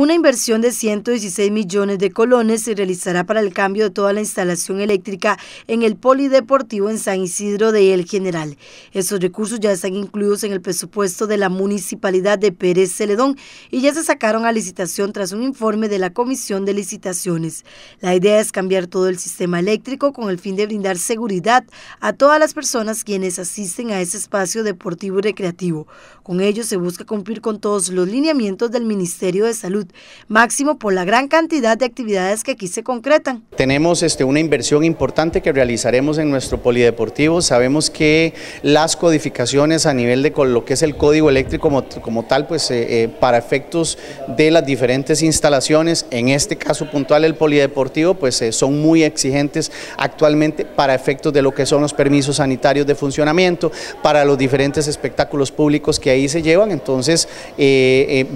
Una inversión de 116 millones de colones se realizará para el cambio de toda la instalación eléctrica en el Polideportivo en San Isidro de El General. Esos recursos ya están incluidos en el presupuesto de la municipalidad de Pérez Celedón y ya se sacaron a licitación tras un informe de la Comisión de Licitaciones. La idea es cambiar todo el sistema eléctrico con el fin de brindar seguridad a todas las personas quienes asisten a ese espacio deportivo y recreativo. Con ello se busca cumplir con todos los lineamientos del Ministerio de Salud máximo por la gran cantidad de actividades que aquí se concretan. Tenemos este, una inversión importante que realizaremos en nuestro polideportivo. Sabemos que las codificaciones a nivel de lo que es el código eléctrico como, tal, pues eh, eh, para efectos de las diferentes instalaciones, en este caso puntual el polideportivo, pues eh, son muy exigentes actualmente para efectos de lo que son los permisos sanitarios de funcionamiento, para los diferentes espectáculos públicos que ahí se llevan. Entonces,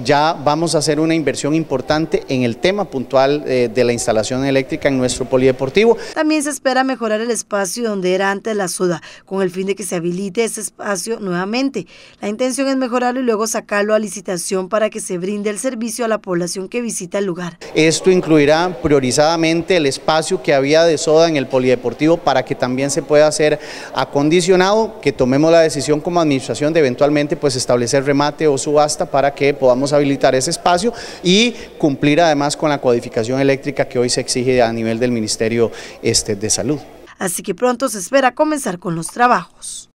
ya vamos a hacer una inversión importante en el tema puntual eh, de la instalación eléctrica en nuestro polideportivo. También se espera mejorar el espacio donde era antes la soda, con el fin de que se habilite ese espacio nuevamente. La intención es mejorarlo y luego sacarlo a licitación para que se brinde el servicio a la población que visita el lugar. Esto incluirá priorizadamente el espacio que había de soda en el polideportivo para que también se pueda hacer acondicionado, que tomemos la decisión como administración de eventualmente pues establecer remate o subasta para que podamos habilitar ese espacio y cumplir además con la codificación eléctrica que hoy se exige a nivel del Ministerio este, de Salud. Así que pronto se espera comenzar con los trabajos.